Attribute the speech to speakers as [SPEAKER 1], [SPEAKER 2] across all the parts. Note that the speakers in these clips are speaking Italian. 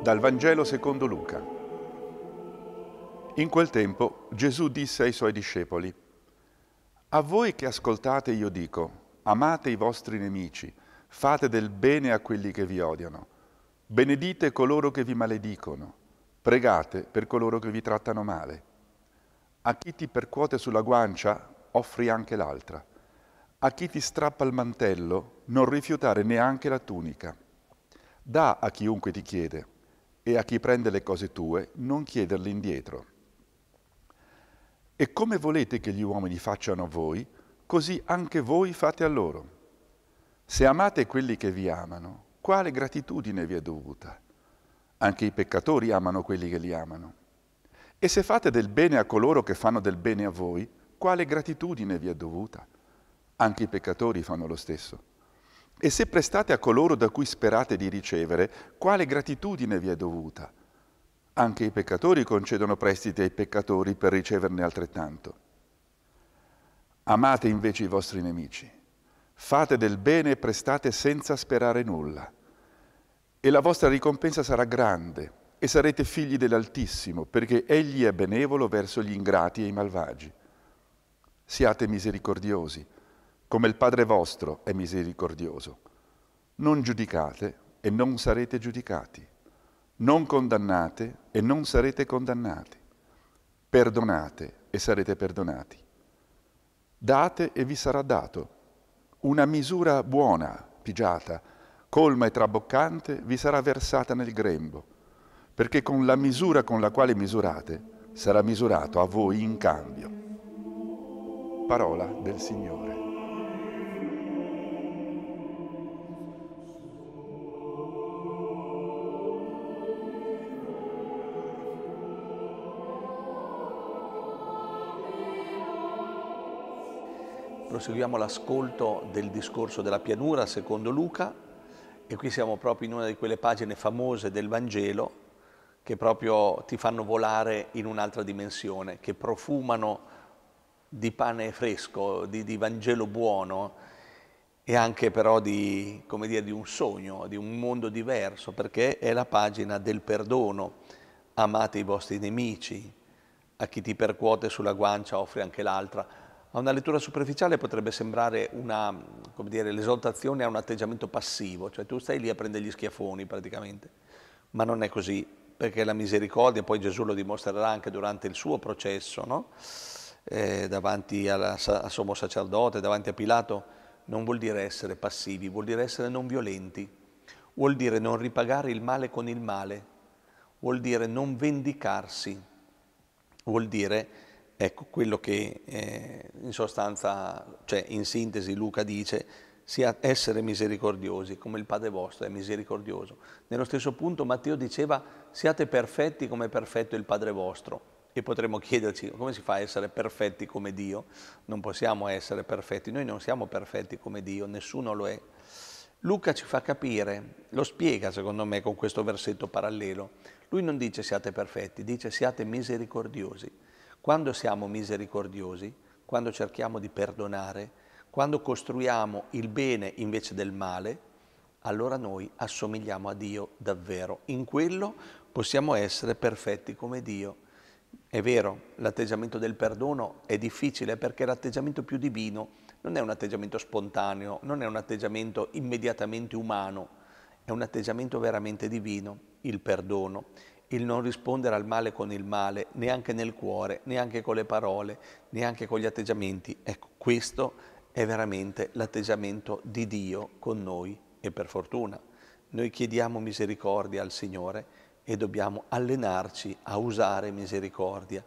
[SPEAKER 1] Dal Vangelo secondo Luca. In quel tempo Gesù disse ai suoi discepoli, A voi che ascoltate io dico, amate i vostri nemici, fate del bene a quelli che vi odiano, benedite coloro che vi maledicono, pregate per coloro che vi trattano male. A chi ti percuote sulla guancia, offri anche l'altra. A chi ti strappa il mantello, non rifiutare neanche la tunica. Da a chiunque ti chiede e a chi prende le cose tue non chiederle indietro. E come volete che gli uomini facciano a voi, così anche voi fate a loro. Se amate quelli che vi amano, quale gratitudine vi è dovuta? Anche i peccatori amano quelli che li amano. E se fate del bene a coloro che fanno del bene a voi, quale gratitudine vi è dovuta? Anche i peccatori fanno lo stesso. E se prestate a coloro da cui sperate di ricevere, quale gratitudine vi è dovuta? Anche i peccatori concedono prestiti ai peccatori per riceverne altrettanto. Amate invece i vostri nemici, fate del bene e prestate senza sperare nulla. E la vostra ricompensa sarà grande e sarete figli dell'Altissimo, perché Egli è benevolo verso gli ingrati e i malvagi. Siate misericordiosi come il Padre vostro è misericordioso. Non giudicate e non sarete giudicati. Non condannate e non sarete condannati. Perdonate e sarete perdonati. Date e vi sarà dato. Una misura buona, pigiata, colma e traboccante, vi sarà versata nel grembo, perché con la misura con la quale misurate sarà misurato a voi in cambio. Parola del Signore.
[SPEAKER 2] Proseguiamo l'ascolto del discorso della pianura secondo Luca e qui siamo proprio in una di quelle pagine famose del Vangelo che proprio ti fanno volare in un'altra dimensione, che profumano di pane fresco, di, di Vangelo buono e anche però di, dire, di un sogno, di un mondo diverso, perché è la pagina del perdono. Amate i vostri nemici, a chi ti percuote sulla guancia offri anche l'altra a una lettura superficiale potrebbe sembrare l'esaltazione a un atteggiamento passivo, cioè tu stai lì a prendere gli schiaffoni praticamente, ma non è così, perché la misericordia, poi Gesù lo dimostrerà anche durante il suo processo, no? eh, davanti al sommo sacerdote, davanti a Pilato, non vuol dire essere passivi, vuol dire essere non violenti, vuol dire non ripagare il male con il male, vuol dire non vendicarsi, vuol dire Ecco quello che eh, in sostanza, cioè in sintesi Luca dice, sia essere misericordiosi come il Padre vostro è misericordioso. Nello stesso punto Matteo diceva siate perfetti come è perfetto il Padre vostro e potremmo chiederci come si fa a essere perfetti come Dio? Non possiamo essere perfetti, noi non siamo perfetti come Dio, nessuno lo è. Luca ci fa capire, lo spiega secondo me con questo versetto parallelo. Lui non dice siate perfetti, dice siate misericordiosi. Quando siamo misericordiosi, quando cerchiamo di perdonare, quando costruiamo il bene invece del male, allora noi assomigliamo a Dio davvero. In quello possiamo essere perfetti come Dio. È vero, l'atteggiamento del perdono è difficile perché l'atteggiamento più divino non è un atteggiamento spontaneo, non è un atteggiamento immediatamente umano, è un atteggiamento veramente divino, il perdono il non rispondere al male con il male, neanche nel cuore, neanche con le parole, neanche con gli atteggiamenti. Ecco, questo è veramente l'atteggiamento di Dio con noi e per fortuna. Noi chiediamo misericordia al Signore e dobbiamo allenarci a usare misericordia,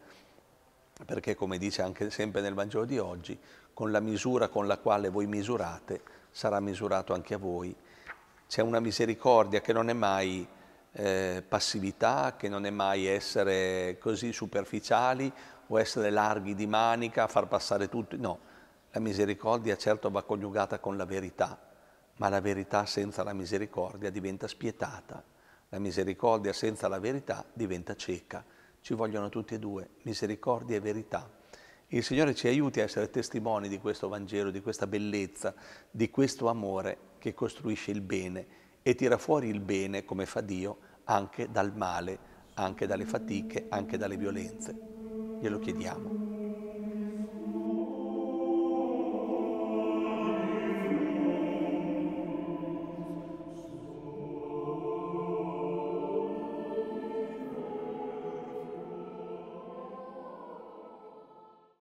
[SPEAKER 2] perché come dice anche sempre nel Vangelo di oggi, con la misura con la quale voi misurate sarà misurato anche a voi. C'è una misericordia che non è mai eh, passività, che non è mai essere così superficiali o essere larghi di manica, far passare tutto. No, la misericordia certo va coniugata con la verità, ma la verità senza la misericordia diventa spietata. La misericordia senza la verità diventa cieca. Ci vogliono tutti e due, misericordia e verità. Il Signore ci aiuti a essere testimoni di questo Vangelo, di questa bellezza, di questo amore che costruisce il bene e tira fuori il bene, come fa Dio, anche dal male, anche dalle fatiche, anche dalle violenze. Glielo chiediamo.